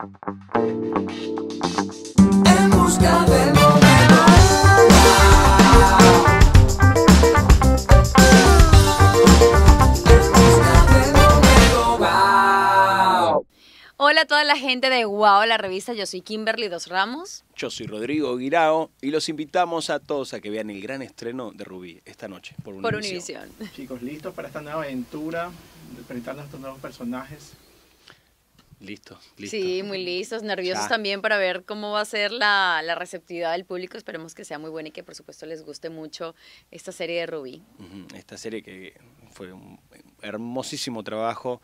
En busca Hola a toda la gente de Wow, la revista. Yo soy Kimberly Dos Ramos. Yo soy Rodrigo Guirao y los invitamos a todos a que vean el gran estreno de Rubí esta noche por Univision. Chicos, listos para esta nueva aventura, presentar estos nuevos personajes, Listo, listo. Sí, muy listos, nerviosos también para ver cómo va a ser la, receptividad del público. Esperemos que sea muy buena y que por supuesto les guste mucho esta serie de Rubí. Esta serie que fue un hermosísimo trabajo,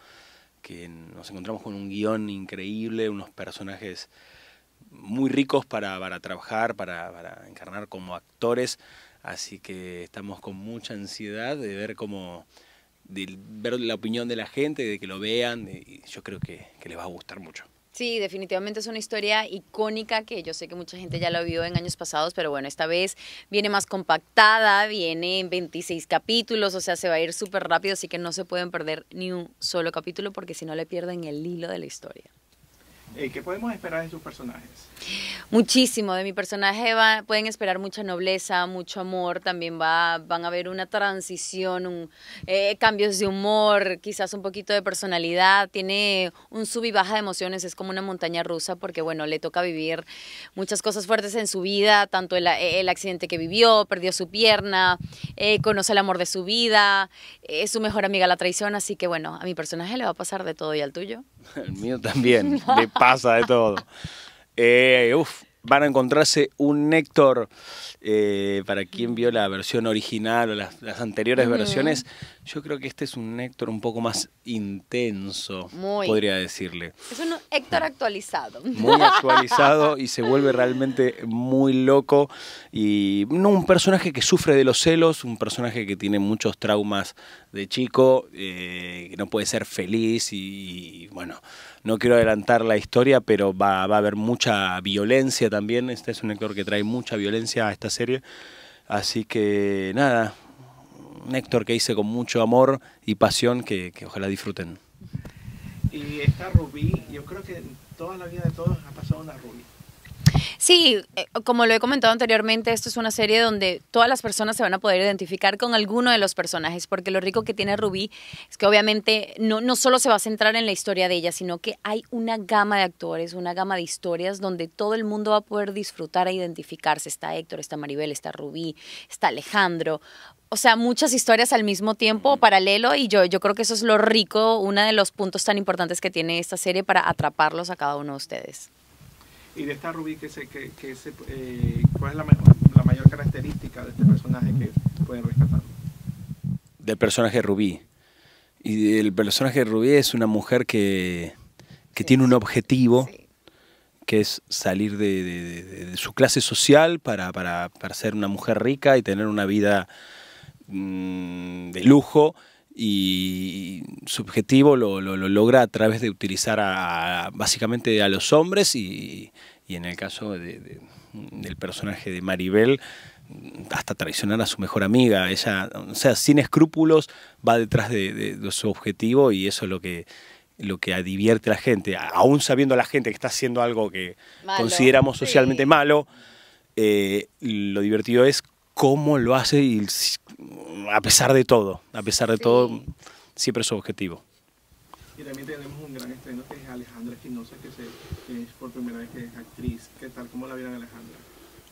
que nos encontramos con un guión increíble, unos personajes muy ricos para, trabajar, para encarnar como actores. Así que estamos con mucha ansiedad de ver cómo de ver la opinión de la gente, de que lo vean, eh, yo creo que, que les va a gustar mucho. Sí, definitivamente es una historia icónica que yo sé que mucha gente ya la vio en años pasados, pero bueno, esta vez viene más compactada, viene en 26 capítulos, o sea, se va a ir súper rápido, así que no se pueden perder ni un solo capítulo porque si no le pierden el hilo de la historia. Eh, ¿Qué podemos esperar de sus personajes? Muchísimo, de mi personaje va, pueden esperar mucha nobleza, mucho amor, también va, van a haber una transición, un, eh, cambios de humor, quizás un poquito de personalidad, tiene un sub y baja de emociones, es como una montaña rusa porque bueno, le toca vivir muchas cosas fuertes en su vida, tanto el, eh, accidente que vivió, perdió su pierna, conoce el amor de su vida, es su mejor amiga la traición, así que bueno, a mi personaje le va a pasar de todo y al tuyo. El mío también, le pasa de todo. Eh, van a encontrarse un Néctor, eh, para quien vio la versión original o las, anteriores versiones, yo creo que este es un Héctor un poco más intenso, podría decirle. Es un Héctor actualizado. Muy actualizado y se vuelve realmente muy loco. Y no un personaje que sufre de los celos, un personaje que tiene muchos traumas de chico, eh, que no puede ser feliz y, bueno, no quiero adelantar la historia, pero va, va a haber mucha violencia también. Este es un Héctor que trae mucha violencia a esta serie. Así que nada, Néctor que hice con mucho amor y pasión que, ojalá disfruten. Y esta Rubí, yo creo que toda la vida de todos ha pasado una Rubí. Sí, eh, como lo he comentado anteriormente, esto es una serie donde todas las personas se van a poder identificar con alguno de los personajes, porque lo rico que tiene Rubí es que obviamente no, no solo se va a centrar en la historia de ella, sino que hay una gama de actores, una gama de historias donde todo el mundo va a poder disfrutar e identificarse. Está Héctor, está Maribel, está Rubí, está Alejandro o sea, muchas historias al mismo tiempo, paralelo, y yo, yo creo que eso es lo rico, uno de los puntos tan importantes que tiene esta serie para atraparlos a cada uno de ustedes y de esta Rubí, que que, eh, ¿cuál es la, la mayor característica de este personaje que pueden rescatar? Del personaje Rubí. Y el personaje Rubí es una mujer que, tiene un objetivo, que es salir de, su clase social para, para, para, ser una mujer rica y tener una vida mm, de lujo y su objetivo lo, lo, logra a través de utilizar a, básicamente a los hombres y, y en el caso de, del personaje de Maribel hasta traicionar a su mejor amiga. Ella, o sea, sin escrúpulos va detrás de, su objetivo y eso es lo que lo que divierte a la gente, aún sabiendo a la gente que está haciendo algo que consideramos socialmente malo, eh, lo divertido es cómo lo hace y a pesar de todo, a pesar de todo, siempre es su objetivo. Y también tenemos un gran estreno que es Alejandra Quinosa, que, es por primera vez que es actriz. ¿Qué tal? ¿Cómo la vieron Alejandra?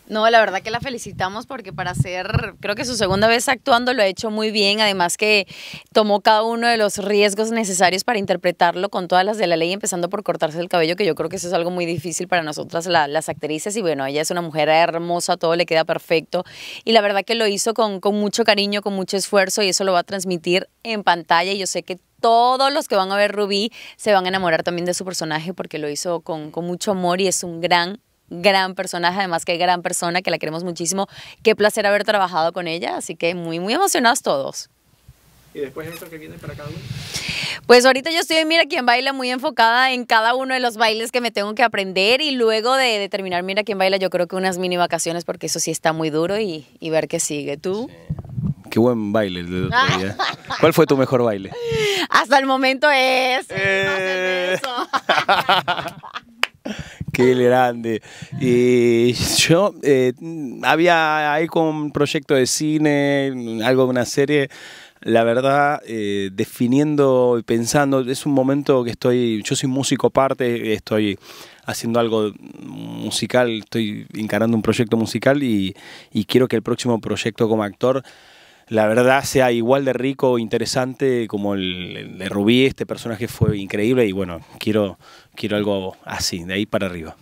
No, la verdad que la felicitamos porque para ser, creo que su segunda vez actuando lo ha hecho muy bien, además que tomó cada uno de los riesgos necesarios para interpretarlo con todas las de la ley, empezando por cortarse el cabello, que yo creo que eso es algo muy difícil para nosotras las actrices, y bueno, ella es una mujer hermosa, todo le queda perfecto, y la verdad que lo hizo con, mucho cariño, con mucho esfuerzo, y eso lo va a transmitir en pantalla, y yo sé que todos los que van a ver Rubí se van a enamorar también de su personaje porque lo hizo con, con mucho amor y es un gran gran personaje, además que gran persona, que la queremos muchísimo. Qué placer haber trabajado con ella, así que muy, muy emocionados todos. ¿Y después esto que viene para cada uno? Pues ahorita yo estoy, mira quién baila, muy enfocada en cada uno de los bailes que me tengo que aprender y luego de, determinar terminar, mira quién baila, yo creo que unas mini vacaciones porque eso sí está muy duro y, y ver qué sigue. ¿Tú? Qué buen baile ¿Cuál fue tu mejor baile? Hasta el momento es... Eh. No grande. Y yo eh, había ahí con un proyecto de cine, algo de una serie. La verdad, eh, definiendo y pensando, es un momento que estoy, yo soy músico parte, estoy haciendo algo musical, estoy encarando un proyecto musical y, y quiero que el próximo proyecto como actor la verdad sea igual de rico o interesante como el, de Rubí. Este personaje fue increíble y bueno, quiero, quiero algo así, de ahí para arriba.